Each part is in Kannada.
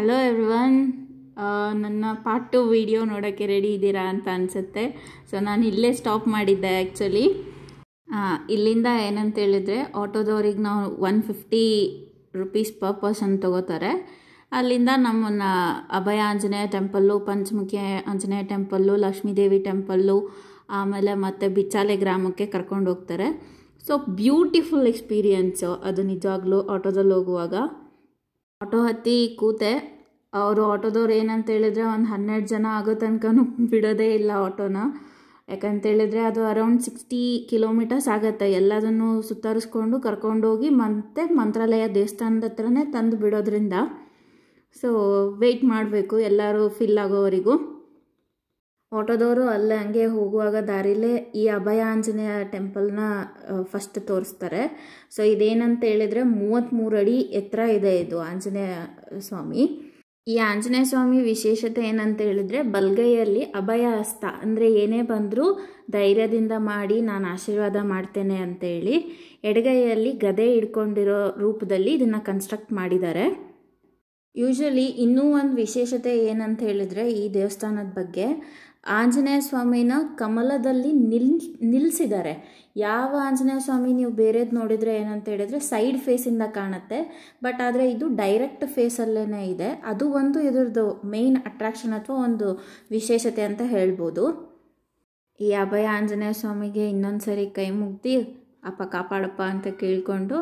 ಹಲೋ ಒನ್ ನನ್ನ ಪಾರ್ಟ್ ಟು ವಿಡಿಯೋ ನೋಡೋಕ್ಕೆ ರೆಡಿ ಇದ್ದೀರಾ ಅಂತ ಅನಿಸುತ್ತೆ ಸೊ ನಾನು ಇಲ್ಲೇ ಸ್ಟಾಪ್ ಮಾಡಿದ್ದೆ ಆ್ಯಕ್ಚುಲಿ ಇಲ್ಲಿಂದ ಏನಂತ ಹೇಳಿದರೆ ಆಟೋದವ್ರಿಗೆ ನಾವು one fifty rupees per person ತೊಗೋತಾರೆ ಅಲ್ಲಿಂದ ನಮ್ಮನ್ನು Abhaya Anjaneya temple Panchamukhi Anjaneya temple Lakshmidevi temple ಆಮೇಲೆ ಮತ್ತು ಬಿಚ್ಚಾಲೆ ಗ್ರಾಮಕ್ಕೆ ಕರ್ಕೊಂಡು ಹೋಗ್ತಾರೆ ಸೊ ಬ್ಯೂಟಿಫುಲ್ ಎಕ್ಸ್ಪೀರಿಯನ್ಸು ಅದು ನಿಜವಾಗ್ಲೂ ಆಟೋದಲ್ಲಿ ಹೋಗುವಾಗ ಆಟೋ ಹತ್ತಿ ಕೂತೆ ಅವರು ಆಟೋದವ್ರು ಏನಂತ ಹೇಳಿದ್ರೆ ಒಂದು ಹನ್ನೆರಡು ಜನ ಆಗೋ ತನಕನೂ ಬಿಡೋದೇ ಇಲ್ಲ ಆಟೋನ ಯಾಕಂತೇಳಿದರೆ ಅದು ಅರೌಂಡ್ ಸಿಕ್ಸ್ಟಿ ಕಿಲೋಮೀಟರ್ಸ್ ಆಗುತ್ತೆ ಎಲ್ಲದನ್ನು ಸುತ್ತರಿಸ್ಕೊಂಡು ಕರ್ಕೊಂಡೋಗಿ ಮತ್ತೆ ಮಂತ್ರಾಲಯ ದೇವಸ್ಥಾನದ ಹತ್ರನೇ ತಂದು ಬಿಡೋದ್ರಿಂದ ಸೊ ವೆಯ್ಟ್ ಮಾಡಬೇಕು ಎಲ್ಲರೂ ಫಿಲ್ ಆಗೋವರೆಗೂ ಆಟೋದವರು ಅಲ್ಲೇ ಹಂಗೆ ಹೋಗುವಾಗ ದಾರಿಲೇ ಈ ಅಭಯ ಆಂಜನೇಯ ಟೆಂಪಲ್ನ ಫಸ್ಟ್ ತೋರಿಸ್ತಾರೆ ಸೊ ಇದೇನಂತ ಹೇಳಿದರೆ ಮೂವತ್ತ್ಮೂರು ಅಡಿ ಎತ್ತರ ಇದೆ ಇದು ಆಂಜನೇಯ ಸ್ವಾಮಿ ಈ ಆಂಜನೇಯ ಸ್ವಾಮಿ ವಿಶೇಷತೆ ಏನಂತ ಹೇಳಿದರೆ ಬಲ್ಗೈಯಲ್ಲಿ ಅಭಯ ಹಸ್ತ ಅಂದರೆ ಏನೇ ಬಂದರೂ ಧೈರ್ಯದಿಂದ ಮಾಡಿ ನಾನು ಆಶೀರ್ವಾದ ಮಾಡ್ತೇನೆ ಅಂತೇಳಿ ಎಡಗೈಯಲ್ಲಿ ಗದೆ ಹಿಡ್ಕೊಂಡಿರೋ ರೂಪದಲ್ಲಿ ಇದನ್ನು ಕನ್ಸ್ಟ್ರಕ್ಟ್ ಮಾಡಿದ್ದಾರೆ ಯೂಶಲಿ ಇನ್ನೂ ಒಂದು ವಿಶೇಷತೆ ಏನಂತ ಹೇಳಿದರೆ ಈ ದೇವಸ್ಥಾನದ ಬಗ್ಗೆ ಆಂಜನೇಯ ಸ್ವಾಮಿನ ಕಮಲದಲ್ಲಿ ನಿಲ್ ನಿಲ್ಲಿಸಿದ್ದಾರೆ ಯಾವ ಆಂಜನೇಯ ಸ್ವಾಮಿ ನೀವು ಬೇರೆದು ನೋಡಿದರೆ ಏನಂತ ಹೇಳಿದರೆ ಸೈಡ್ ಫೇಸಿಂದ ಕಾಣುತ್ತೆ ಬಟ್ ಆದರೆ ಇದು ಡೈರೆಕ್ಟ್ ಫೇಸಲ್ಲೇ ಇದೆ ಅದು ಒಂದು ಇದರದು ಮೇಯ್ನ್ ಅಟ್ರಾಕ್ಷನ್ ಅಥವಾ ಒಂದು ವಿಶೇಷತೆ ಅಂತ ಹೇಳ್ಬೋದು ಈ ಅಭಯ ಆಂಜನೇಯ ಸ್ವಾಮಿಗೆ ಇನ್ನೊಂದು ಸರಿ ಕೈ ಮುಗ್ದು ಅಪ್ಪ ಕಾಪಾಡಪ್ಪ ಅಂತ ಕೇಳಿಕೊಂಡು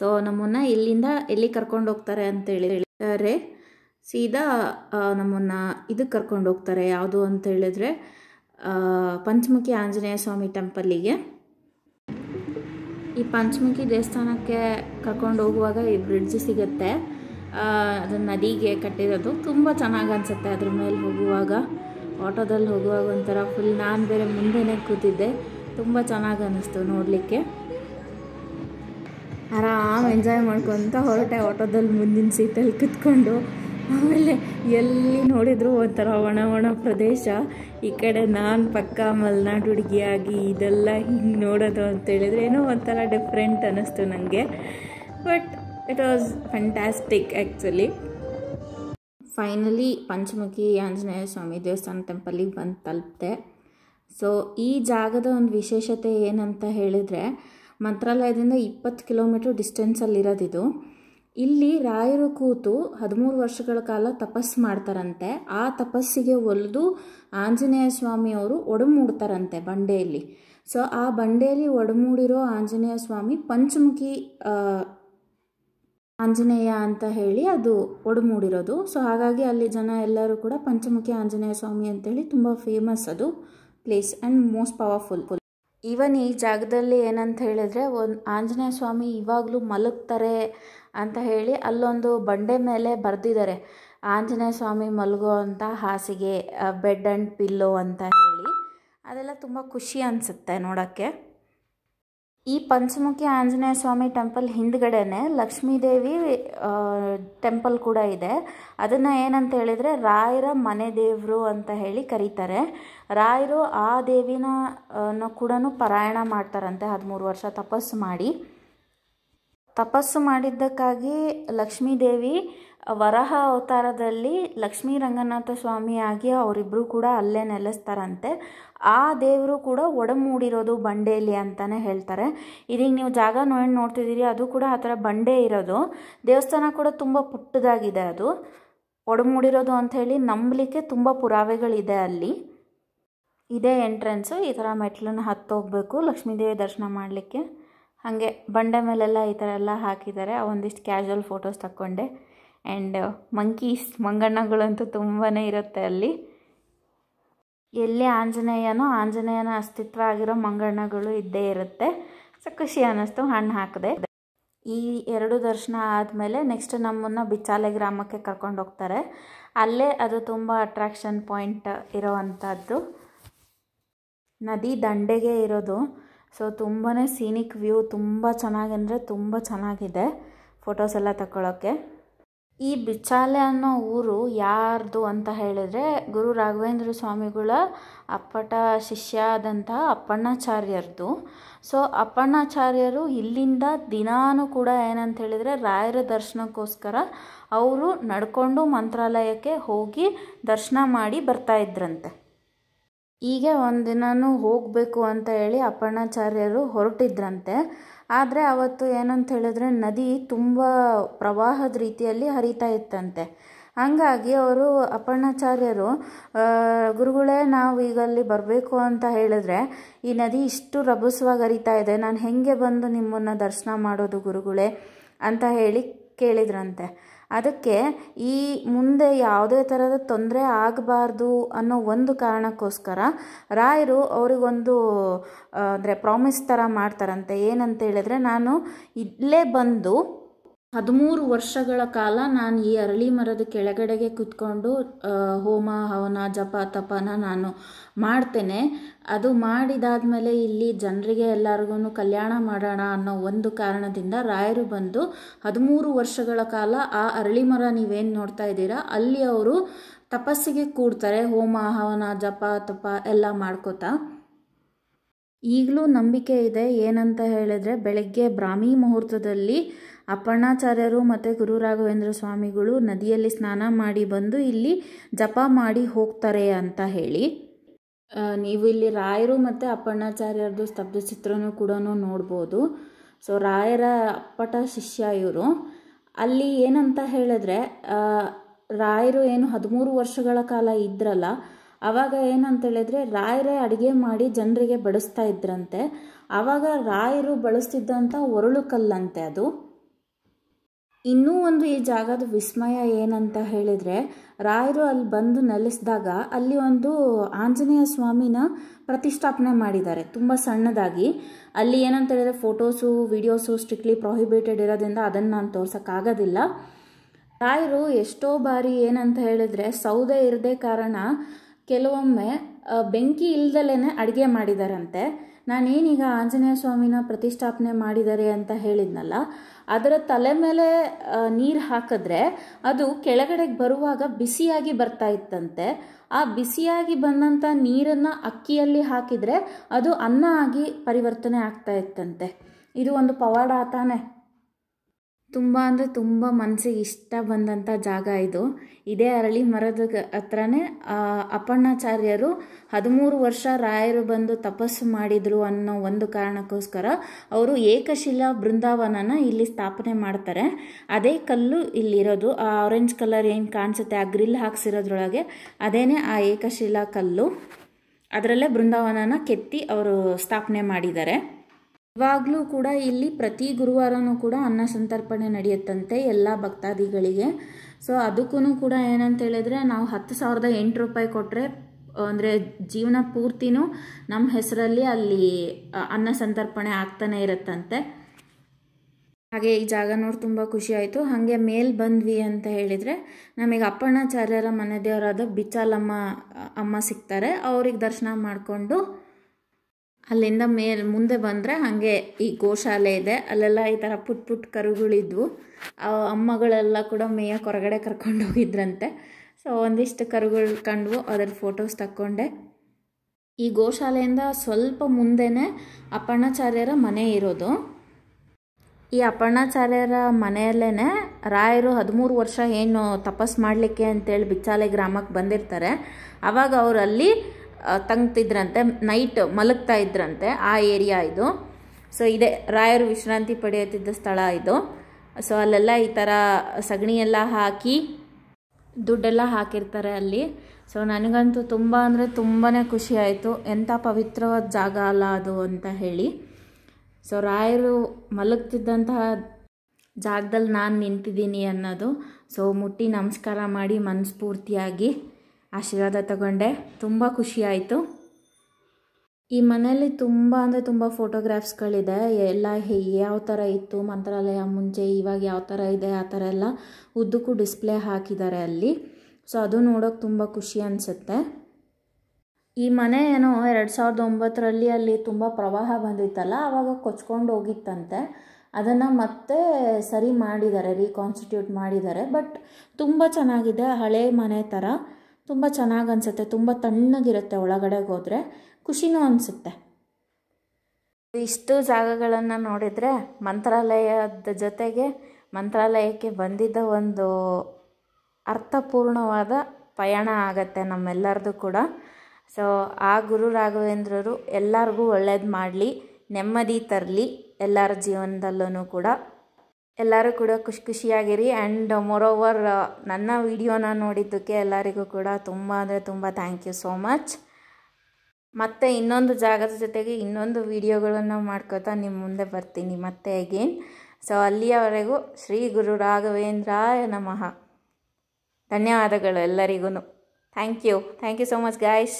ಸೊ ನಮ್ಮನ್ನು ಇಲ್ಲಿಂದ ಎಲ್ಲಿ ಕರ್ಕೊಂಡು ಹೋಗ್ತಾರೆ ಅಂತೇಳಿ ಹೇಳ್ತಾರೆ ಸೀದಾ ನಮ್ಮನ್ನು ಇದಕ್ಕೆ ಕರ್ಕೊಂಡು ಹೋಗ್ತಾರೆ ಯಾವುದು ಅಂತ ಹೇಳಿದ್ರೆ ಪಂಚಮುಖಿ ಆಂಜನೇಯ ಸ್ವಾಮಿ ಟೆಂಪಲ್ಲಿಗೆ ಈ ಪಂಚಮುಖಿ ದೇವಸ್ಥಾನಕ್ಕೆ ಕರ್ಕೊಂಡು ಹೋಗುವಾಗ ಈ ಬ್ರಿಡ್ಜ್ ಸಿಗುತ್ತೆ ಅದು ನದಿಗೆ ಕಟ್ಟಿರೋದು ತುಂಬ ಚೆನ್ನಾಗಿ ಅನಿಸುತ್ತೆ ಅದ್ರ ಮೇಲೆ ಹೋಗುವಾಗ ಆಟೋದಲ್ಲಿ ಹೋಗುವಾಗ ಒಂಥರ ಫುಲ್ ನಾನು ಬೇರೆ ಮುಂದೆನೇ ಕೂತಿದ್ದೆ ತುಂಬ ಚೆನ್ನಾಗಿ ಅನ್ನಿಸ್ತು ನೋಡಲಿಕ್ಕೆ ಆರಾಮ್ ಎಂಜಾಯ್ ಮಾಡ್ಕೊತ ಹೊರಟೆ ಆಟೋದಲ್ಲಿ ಮುಂದಿನ ಸೀಟಲ್ಲಿ ಕೂತ್ಕೊಂಡು ಆಮೇಲೆ ಎಲ್ಲಿ ನೋಡಿದ್ರು ಒಂಥರ ಒಣ ಒಣ ಪ್ರದೇಶ ಈ ಕಡೆ ನಾನು ಪಕ್ಕ ಮಲೆನಾಡು ಹುಡುಗಿಯಾಗಿ ಇದೆಲ್ಲ ಹಿಂಗೆ ನೋಡೋದು ಅಂತೇಳಿದರೆ ಏನೋ ಒಂಥರ ಡಿಫ್ರೆಂಟ್ ಅನ್ನಿಸ್ತು ನನಗೆ but it was fantastic actually finally Panchamukhi Anjaneya Swami ದೇವಸ್ಥಾನ ಟೆಂಪಲಿಗೆ ಬಂದು ತಲುಪಿದೆ ಸೊ ಈ ಜಾಗದ ಒಂದು ವಿಶೇಷತೆ ಏನಂತ ಹೇಳಿದರೆ ಮಂತ್ರಾಲಯದಿಂದ ಇಪ್ಪತ್ತು ಕಿಲೋಮೀಟ್ರ್ ಡಿಸ್ಟೆನ್ಸಲ್ಲಿರೋದಿದು ಇಲ್ಲಿ ರಾಯರು ಕೂತು ಹದಿಮೂರು ವರ್ಷಗಳ ಕಾಲ ತಪಸ್ಸು ಮಾಡ್ತಾರಂತೆ ಆ ತಪಸ್ಸಿಗೆ ಒಲಿದು ಆಂಜನೇಯ ಸ್ವಾಮಿಯವರು ಒಡಮೂಡ್ತಾರಂತೆ ಬಂಡೆಯಲ್ಲಿ ಸೊ ಆ ಬಂಡೆಯಲ್ಲಿ ಒಡಮೂಡಿರೋ ಆಂಜನೇಯ ಸ್ವಾಮಿ ಪಂಚಮುಖಿ ಆಂಜನೇಯ ಅಂತ ಹೇಳಿ ಅದು ಒಡಮೂಡಿರೋದು ಸೊ ಹಾಗಾಗಿ ಅಲ್ಲಿ ಜನ ಎಲ್ಲರೂ ಕೂಡ ಪಂಚಮುಖಿ ಆಂಜನೇಯ ಸ್ವಾಮಿ ಅಂತೇಳಿ ತುಂಬ ಫೇಮಸ್ ಅದು place and most powerful even ಈ ಜಾಗದಲ್ಲಿ ಏನಂತ ಹೇಳಿದ್ರೆ ಒಂದು ಆಂಜನೇಯ ಸ್ವಾಮಿ ಇವಾಗಲೂ ಮಲಗ್ತಾರೆ ಅಂತ ಹೇಳಿ ಅಲ್ಲೊಂದು ಬಂಡೆ ಮೇಲೆ ಬರೆದಿದ್ದಾರೆ ಆಂಜನೇಯ ಸ್ವಾಮಿ ಮಲಗೋ ಅಂತ ಹಾಸಿಗೆ ಬೆಡ್ ಆ್ಯಂಡ್ ಪಿಲ್ಲೋ ಅಂತ ಹೇಳಿ ಅದೆಲ್ಲ ತುಂಬ ಖುಷಿ ಅನಿಸುತ್ತೆ ನೋಡೋಕ್ಕೆ ಈ ಪಂಚಮುಖಿ ಆಂಜನೇಯ ಸ್ವಾಮಿ ಟೆಂಪಲ್ ಹಿಂದ್ಗಡೆನೆ ಲಕ್ಷ್ಮೀದೇವಿ ಟೆಂಪಲ್ ಕೂಡ ಇದೆ ಅದನ್ನು ಏನಂತ ಹೇಳಿದರೆ ರಾಯರ ಮನೆ ದೇವರು ಅಂತ ಹೇಳಿ ಕರೀತಾರೆ ರಾಯರು ಆ ದೇವಿನ ಕೂಡ ಪಾರಾಯಣ ಮಾಡ್ತಾರಂತೆ ಹದಿಮೂರು ವರ್ಷ ತಪಸ್ಸು ಮಾಡಿ ತಪಸ್ಸು ಮಾಡಿದ್ದಕ್ಕಾಗಿ ಲಕ್ಷ್ಮೀದೇವಿ ವರಹ ಅವತಾರದಲ್ಲಿ ಲಕ್ಷ್ಮೀ ರಂಗನಾಥ ಸ್ವಾಮಿಯಾಗಿ ಅವರಿಬ್ಬರು ಕೂಡ ಅಲ್ಲೇ ನೆಲೆಸ್ತಾರಂತೆ ಆ ದೇವರು ಕೂಡ ಒಡಮೂಡಿರೋದು ಬಂಡೆಯಲ್ಲಿ ಅಂತಲೇ ಹೇಳ್ತಾರೆ ಇದೀಗ ನೀವು ಜಾಗ ನೋಡಿ ನೋಡ್ತಿದ್ದೀರಿ ಅದು ಕೂಡ ಆ ಥರ ಬಂಡೆ ಇರೋದು ದೇವಸ್ಥಾನ ಕೂಡ ತುಂಬ ಪುಟ್ಟದಾಗಿದೆ ಅದು ಒಡಮೂಡಿರೋದು ಅಂಥೇಳಿ ನಂಬಲಿಕ್ಕೆ ತುಂಬ ಪುರಾವೆಗಳಿದೆ ಅಲ್ಲಿ ಇದೇ ಎಂಟ್ರೆನ್ಸು ಈ ಥರ ಮೆಟ್ಲನ್ನು ಹತ್ತೋಗ್ಬೇಕು ಲಕ್ಷ್ಮೀದೇವಿ ದರ್ಶನ ಮಾಡಲಿಕ್ಕೆ ಹಾಗೆ ಬಂಡೆ ಮೇಲೆಲ್ಲ ಈ ಥರ ಎಲ್ಲ ಹಾಕಿದ್ದಾರೆ ಒಂದಿಷ್ಟು ಕ್ಯಾಶುವಲ್ ಫೋಟೋಸ್ ತಕ್ಕೊಂಡೆ ಆ್ಯಂಡ್ ಮಂಕೀಸ್ uh, ಮಂಗಣ್ಣಗಳಂತೂ ತುಂಬಾ ಇರುತ್ತೆ ಅಲ್ಲಿ ಎಲ್ಲಿ ಆಂಜನೇಯನೋ ಆಂಜನೇಯನ ಅಸ್ತಿತ್ವ ಆಗಿರೋ ಮಂಗಣ್ಣಗಳು ಇದ್ದೇ ಇರುತ್ತೆ ಸೊ ಖುಷಿ ಅನ್ನಿಸ್ತು ಹಣ್ಣು ಹಾಕಿದೆ ಈ ಎರಡು ದರ್ಶನ ಆದಮೇಲೆ ನೆಕ್ಸ್ಟ್ ನಮ್ಮನ್ನು ಬಿಚ್ಚಾಲೆ ಗ್ರಾಮಕ್ಕೆ ಕರ್ಕೊಂಡು ಹೋಗ್ತಾರೆ ಅಲ್ಲೇ ಅದು ತುಂಬ ಅಟ್ರಾಕ್ಷನ್ ಪಾಯಿಂಟ್ ಇರೋವಂಥದ್ದು ನದಿ ದಂಡೆಗೆ ಇರೋದು ಸೊ ತುಂಬಾ ಸೀನಿಕ್ ವ್ಯೂ ತುಂಬ ಚೆನ್ನಾಗಿ ಅಂದರೆ ತುಂಬ ಚೆನ್ನಾಗಿದೆ ಫೋಟೋಸ್ ಎಲ್ಲ ತಗೊಳ್ಳೋಕ್ಕೆ ಈ ಬಿಚ್ಚಾಲೆ ಅನ್ನೋ ಊರು ಯಾರ್ದು ಅಂತ ಹೇಳಿದರೆ ಗುರು ರಾಘವೇಂದ್ರ ಸ್ವಾಮಿಗಳ ಅಪ್ಪಟ ಶಿಷ್ಯ ಆದಂತಹ ಅಪ್ಪಣ್ಣಾಚಾರ್ಯರದು ಸೊ ಅಪ್ಪಣ್ಣಾಚಾರ್ಯರು ಇಲ್ಲಿಂದ ದಿನಾನೂ ಕೂಡ ಏನಂತ ಹೇಳಿದರೆ ರಾಯರ ದರ್ಶನಕ್ಕೋಸ್ಕರ ಅವರು ನಡ್ಕೊಂಡು ಮಂತ್ರಾಲಯಕ್ಕೆ ಹೋಗಿ ದರ್ಶನ ಮಾಡಿ ಬರ್ತಾಯಿದ್ರಂತೆ ಹೀಗೆ ಒಂದಿನೂ ಹೋಗಬೇಕು ಅಂತ ಹೇಳಿ ಅಪ್ಪಣ್ಣಾಚಾರ್ಯರು ಹೊರಟಿದ್ರಂತೆ ಆದರೆ ಅವತ್ತು ಏನಂತ ಹೇಳಿದ್ರೆ ನದಿ ತುಂಬ ಪ್ರವಾಹದ ರೀತಿಯಲ್ಲಿ ಹರಿತಾ ಇತ್ತಂತೆ ಹಾಗಾಗಿ ಅವರು ಅಪ್ಪಣ್ಣಾಚಾರ್ಯರು ಗುರುಗಳೇ ನಾವು ಈಗ ಅಲ್ಲಿ ಬರಬೇಕು ಅಂತ ಹೇಳಿದ್ರೆ ಈ ನದಿ ಇಷ್ಟು ರಭಸವಾಗಿ ಹರಿತಾ ಇದೆ ನಾನು ಹೇಗೆ ಬಂದು ನಿಮ್ಮನ್ನು ದರ್ಶನ ಮಾಡೋದು ಗುರುಗಳೇ ಅಂತ ಹೇಳಿ ಕೇಳಿದ್ರಂತೆ ಅದಕ್ಕೆ ಈ ಮುಂದೆ ಯಾವುದೇ ಥರದ ತೊಂದರೆ ಆಗಬಾರ್ದು ಅನ್ನೋ ಒಂದು ಕಾರಣಕ್ಕೋಸ್ಕರ ರಾಯರು ಅವರಿಗೊಂದು ಅಂದರೆ ಪ್ರಾಮಿಸ್ ಥರ ಮಾಡ್ತಾರಂತೆ ಏನಂತ ಹೇಳಿದ್ರೆ ನಾನು ಇಲ್ಲೇ ಬಂದು ಹದಿಮೂರು ವರ್ಷಗಳ ಕಾಲ ನಾನು ಈ ಅರಳಿ ಮರದ ಕೆಳಗಡೆಗೆ ಕೂತ್ಕೊಂಡು ಹೋಮ ಹವನ ಜಪ ತಪನ ನಾನು ಮಾಡ್ತೇನೆ ಅದು ಮಾಡಿದಾದಮೇಲೆ ಇಲ್ಲಿ ಜನರಿಗೆ ಎಲ್ಲರಿಗೂ ಕಲ್ಯಾಣ ಮಾಡೋಣ ಅನ್ನೋ ಒಂದು ಕಾರಣದಿಂದ ರಾಯರು ಬಂದು ಹದಿಮೂರು ವರ್ಷಗಳ ಕಾಲ ಆ ಅರಳಿ ಮರ ನೀವೇನು ನೋಡ್ತಾ ಇದ್ದೀರಾ ಅಲ್ಲಿ ಅವರು ತಪಸ್ಸಿಗೆ ಕೂಡ್ತಾರೆ ಹೋಮ ಹವನ ಜಪ ತಪ ಎಲ್ಲ ಮಾಡ್ಕೋತಾ ಈಗಲೂ ನಂಬಿಕೆ ಇದೆ ಏನಂತ ಹೇಳಿದ್ರೆ ಬೆಳಗ್ಗೆ ಬ್ರಾಹ್ಮಿ ಮುಹೂರ್ತದಲ್ಲಿ ಅಪ್ಪಣ್ಣಾಚಾರ್ಯರು ಮತ್ತು ರಾಘವೇಂದ್ರ ಸ್ವಾಮಿಗಳು ನದಿಯಲ್ಲಿ ಸ್ನಾನ ಮಾಡಿ ಬಂದು ಇಲ್ಲಿ ಜಪ ಮಾಡಿ ಹೋಗ್ತಾರೆ ಅಂತ ಹೇಳಿ ನೀವು ಇಲ್ಲಿ ರಾಯರು ಮತ್ತು ಅಪ್ಪಣ್ಣಾಚಾರ್ಯರದು ಸ್ತಬ್ಧ ಚಿತ್ರನೂ ಕೂಡ ನೋಡ್ಬೋದು ಸೊ ರಾಯರ ಅಪ್ಪಟ ಶಿಷ್ಯ ಇವರು ಅಲ್ಲಿ ಏನಂತ ಹೇಳಿದ್ರೆ ರಾಯರು ಏನು ಹದಿಮೂರು ವರ್ಷಗಳ ಕಾಲ ಇದ್ರಲ್ಲ ಆವಾಗ ಹೇಳಿದ್ರೆ ರಾಯರೇ ಅಡುಗೆ ಮಾಡಿ ಜನರಿಗೆ ಬಡಿಸ್ತಾ ಇದ್ರಂತೆ ಆವಾಗ ರಾಯರು ಬಳಸ್ತಿದ್ದಂಥ ಒರಳು ಕಲ್ಲಂತೆ ಅದು ಇನ್ನೂ ಒಂದು ಈ ಜಾಗದ ವಿಸ್ಮಯ ಏನಂತ ಹೇಳಿದರೆ ರಾಯರು ಅಲ್ಲಿ ಬಂದು ನೆಲೆಸಿದಾಗ ಅಲ್ಲಿ ಒಂದು ಆಂಜನೇಯ ಸ್ವಾಮಿನ ಪ್ರತಿಷ್ಠಾಪನೆ ಮಾಡಿದ್ದಾರೆ ತುಂಬ ಸಣ್ಣದಾಗಿ ಅಲ್ಲಿ ಏನಂತ ಹೇಳಿದರೆ ಫೋಟೋಸು ವಿಡಿಯೋಸು ಸ್ಟ್ರಿಕ್ಟ್ಲಿ ಪ್ರೊಹಿಬಿಟೆಡ್ ಇರೋದ್ರಿಂದ ಅದನ್ನು ನಾನು ತೋರ್ಸೋಕ್ಕಾಗೋದಿಲ್ಲ ರಾಯರು ಎಷ್ಟೋ ಬಾರಿ ಏನಂತ ಹೇಳಿದರೆ ಸೌದೆ ಇರದೇ ಕಾರಣ ಕೆಲವೊಮ್ಮೆ ಬೆಂಕಿ ಇಲ್ದಲೇ ಅಡುಗೆ ಮಾಡಿದಾರಂತೆ ನಾನೇನೀಗ ಆಂಜನೇಯ ಸ್ವಾಮಿನ ಪ್ರತಿಷ್ಠಾಪನೆ ಮಾಡಿದ್ದಾರೆ ಅಂತ ಹೇಳಿದ್ನಲ್ಲ ಅದರ ತಲೆ ಮೇಲೆ ನೀರು ಹಾಕಿದ್ರೆ ಅದು ಕೆಳಗಡೆಗೆ ಬರುವಾಗ ಬಿಸಿಯಾಗಿ ಬರ್ತಾ ಇತ್ತಂತೆ ಆ ಬಿಸಿಯಾಗಿ ಬಂದಂಥ ನೀರನ್ನು ಅಕ್ಕಿಯಲ್ಲಿ ಹಾಕಿದರೆ ಅದು ಅನ್ನ ಆಗಿ ಪರಿವರ್ತನೆ ಆಗ್ತಾ ಇತ್ತಂತೆ ಇದು ಒಂದು ಪವಾಡ ತಾನೆ ತುಂಬ ಅಂದರೆ ತುಂಬ ಮನಸ್ಸಿಗೆ ಇಷ್ಟ ಬಂದಂಥ ಜಾಗ ಇದು ಇದೇ ಅರಳಿ ಮರದ ಹತ್ರನೇ ಅಪ್ಪಣ್ಣಾಚಾರ್ಯರು ಹದಿಮೂರು ವರ್ಷ ರಾಯರು ಬಂದು ತಪಸ್ಸು ಮಾಡಿದರು ಅನ್ನೋ ಒಂದು ಕಾರಣಕ್ಕೋಸ್ಕರ ಅವರು ಏಕಶಿಲಾ ಬೃಂದಾವನನ ಇಲ್ಲಿ ಸ್ಥಾಪನೆ ಮಾಡ್ತಾರೆ ಅದೇ ಕಲ್ಲು ಇಲ್ಲಿರೋದು ಆ ಆರೆಂಜ್ ಕಲರ್ ಏನು ಕಾಣಿಸುತ್ತೆ ಆ ಗ್ರಿಲ್ ಹಾಕ್ಸಿರೋದ್ರೊಳಗೆ ಅದೇನೇ ಆ ಏಕಶಿಲಾ ಕಲ್ಲು ಅದರಲ್ಲೇ ಬೃಂದಾವನನ ಕೆತ್ತಿ ಅವರು ಸ್ಥಾಪನೆ ಮಾಡಿದ್ದಾರೆ ಇವಾಗಲೂ ಕೂಡ ಇಲ್ಲಿ ಪ್ರತಿ ಗುರುವಾರವೂ ಕೂಡ ಅನ್ನ ಸಂತರ್ಪಣೆ ನಡೆಯುತ್ತಂತೆ ಎಲ್ಲ ಭಕ್ತಾದಿಗಳಿಗೆ ಸೊ ಅದಕ್ಕೂ ಕೂಡ ಏನಂತ ಹೇಳಿದ್ರೆ ನಾವು ಹತ್ತು ಸಾವಿರದ ಎಂಟು ರೂಪಾಯಿ ಕೊಟ್ಟರೆ ಅಂದರೆ ಜೀವನ ಪೂರ್ತಿನೂ ನಮ್ಮ ಹೆಸರಲ್ಲಿ ಅಲ್ಲಿ ಅನ್ನ ಸಂತರ್ಪಣೆ ಆಗ್ತಾನೆ ಇರುತ್ತಂತೆ ಹಾಗೆ ಈ ಜಾಗ ನೋಡಿ ತುಂಬ ಖುಷಿ ಆಯಿತು ಹಾಗೆ ಮೇಲ್ ಬಂದ್ವಿ ಅಂತ ಹೇಳಿದರೆ ನಮಗೆ ಅಪ್ಪಣ್ಣಾಚಾರ್ಯರ ಮನೆ ದೇವರಾದ ಬಿಚಾಲಮ್ಮ ಅಮ್ಮ ಸಿಗ್ತಾರೆ ಅವ್ರಿಗೆ ದರ್ಶನ ಮಾಡಿಕೊಂಡು ಅಲ್ಲಿಂದ ಮೇಲೆ ಮುಂದೆ ಬಂದರೆ ಹಾಗೆ ಈ ಗೋಶಾಲೆ ಇದೆ ಅಲ್ಲೆಲ್ಲ ಈ ಥರ ಪುಟ್ ಪುಟ್ ಕರುಗಳಿದ್ವು ಆ ಅಮ್ಮಗಳೆಲ್ಲ ಕೂಡ ಮೇಯ ಹೊರಗಡೆ ಕರ್ಕೊಂಡು ಹೋಗಿದ್ರಂತೆ ಸೊ ಒಂದಿಷ್ಟು ಕರುಗಳು ಕಂಡ್ವು ಅದ್ರ ಫೋಟೋಸ್ ತಕ್ಕೊಂಡೆ ಈ ಗೋಶಾಲೆಯಿಂದ ಸ್ವಲ್ಪ ಮುಂದೆನೆ ಅಪ್ಪಣ್ಣಾಚಾರ್ಯರ ಮನೆ ಇರೋದು ಈ ಅಪ್ಪಣ್ಣಾಚಾರ್ಯರ ಮನೆಯಲ್ಲೇ ರಾಯರು ಹದಿಮೂರು ವರ್ಷ ಏನು ತಪಸ್ ಮಾಡಲಿಕ್ಕೆ ಅಂತೇಳಿ ಬಿಚ್ಚಾಲೆ ಗ್ರಾಮಕ್ಕೆ ಬಂದಿರ್ತಾರೆ ಆವಾಗ ಅವರಲ್ಲಿ ತಂಗ್ತಿದ್ರಂತೆ ನೈಟ್ ಮಲಗ್ತಾ ಇದ್ರಂತೆ ಆ ಏರಿಯಾ ಇದು ಸೊ ಇದೇ ರಾಯರು ವಿಶ್ರಾಂತಿ ಪಡೆಯುತ್ತಿದ್ದ ಸ್ಥಳ ಇದು ಸೊ ಅಲ್ಲೆಲ್ಲ ಈ ಥರ ಸಗಣಿಯೆಲ್ಲ ಹಾಕಿ ದುಡ್ಡೆಲ್ಲ ಹಾಕಿರ್ತಾರೆ ಅಲ್ಲಿ ಸೊ ನನಗಂತೂ ತುಂಬ ಅಂದರೆ ತುಂಬಾ ಖುಷಿ ಆಯಿತು ಎಂಥ ಪವಿತ್ರವಾದ ಜಾಗ ಅಲ್ಲ ಅದು ಅಂತ ಹೇಳಿ ಸೊ ರಾಯರು ಮಲಗ್ತಿದ್ದಂತಹ ಜಾಗದಲ್ಲಿ ನಾನು ನಿಂತಿದ್ದೀನಿ ಅನ್ನೋದು ಸೊ ಮುಟ್ಟಿ ನಮಸ್ಕಾರ ಮಾಡಿ ಮನಸ್ಫೂರ್ತಿಯಾಗಿ ಆಶೀರ್ವಾದ ತಗೊಂಡೆ ತುಂಬ ಖುಷಿಯಾಯಿತು ಈ ಮನೆಯಲ್ಲಿ ತುಂಬ ಅಂದರೆ ತುಂಬ ಫೋಟೋಗ್ರಾಫ್ಸ್ಗಳಿದೆ ಎಲ್ಲ ಯಾವ ಥರ ಇತ್ತು ಮಂತ್ರಾಲಯ ಮುಂಚೆ ಇವಾಗ ಯಾವ ಥರ ಇದೆ ಆ ಥರ ಎಲ್ಲ ಉದ್ದಕ್ಕೂ ಡಿಸ್ಪ್ಲೇ ಹಾಕಿದ್ದಾರೆ ಅಲ್ಲಿ ಸೊ ಅದು ನೋಡೋಕೆ ತುಂಬ ಖುಷಿ ಅನಿಸುತ್ತೆ ಈ ಮನೆ ಏನೋ ಎರಡು ಸಾವಿರದ ಒಂಬತ್ತರಲ್ಲಿ ಅಲ್ಲಿ ತುಂಬ ಪ್ರವಾಹ ಬಂದಿತ್ತಲ್ಲ ಆವಾಗ ಕೊಚ್ಕೊಂಡು ಹೋಗಿತ್ತಂತೆ ಅದನ್ನು ಮತ್ತೆ ಸರಿ ಮಾಡಿದ್ದಾರೆ ರೀಕಾನ್ಸ್ಟಿಟ್ಯೂಟ್ ಮಾಡಿದ್ದಾರೆ ಬಟ್ ತುಂಬ ಚೆನ್ನಾಗಿದೆ ಹಳೆ ಮನೆ ಥರ ತುಂಬ ಚೆನ್ನಾಗಿ ಅನಿಸುತ್ತೆ ತುಂಬ ತಣ್ಣಗಿರುತ್ತೆ ಒಳಗಡೆ ಹೋದರೆ ಖುಷಿನೂ ಅನಿಸುತ್ತೆ ಇಷ್ಟು ಜಾಗಗಳನ್ನು ನೋಡಿದರೆ ಮಂತ್ರಾಲಯದ ಜೊತೆಗೆ ಮಂತ್ರಾಲಯಕ್ಕೆ ಬಂದಿದ್ದ ಒಂದು ಅರ್ಥಪೂರ್ಣವಾದ ಪಯಣ ಆಗತ್ತೆ ನಮ್ಮೆಲ್ಲರದು ಕೂಡ ಸೊ ಆ ಗುರು ರಾಘವೇಂದ್ರರು ಎಲ್ಲರಿಗೂ ಒಳ್ಳೇದು ಮಾಡಲಿ ನೆಮ್ಮದಿ ತರಲಿ ಎಲ್ಲರ ಜೀವನದಲ್ಲೂ ಕೂಡ ಎಲ್ಲರೂ ಕೂಡ ಖುಷಿ ಖುಷಿಯಾಗಿರಿ ಆ್ಯಂಡ್ ಓವರ್ ನನ್ನ ವೀಡಿಯೋನ ನೋಡಿದ್ದಕ್ಕೆ ಎಲ್ಲರಿಗೂ ಕೂಡ ತುಂಬ ಅಂದರೆ ತುಂಬ ಥ್ಯಾಂಕ್ ಯು ಸೋ ಮಚ್ ಮತ್ತೆ ಇನ್ನೊಂದು ಜಾಗದ ಜೊತೆಗೆ ಇನ್ನೊಂದು ವಿಡಿಯೋಗಳನ್ನು ಮಾಡ್ಕೋತಾ ನಿಮ್ಮ ಮುಂದೆ ಬರ್ತೀನಿ ಮತ್ತೆ ಅಗೇನ್ ಸೊ ಅಲ್ಲಿಯವರೆಗೂ ಶ್ರೀ ಗುರು ರಾಘವೇಂದ್ರಾಯ ನಮಃ ಧನ್ಯವಾದಗಳು ಎಲ್ಲರಿಗೂ thank you thank you so much guys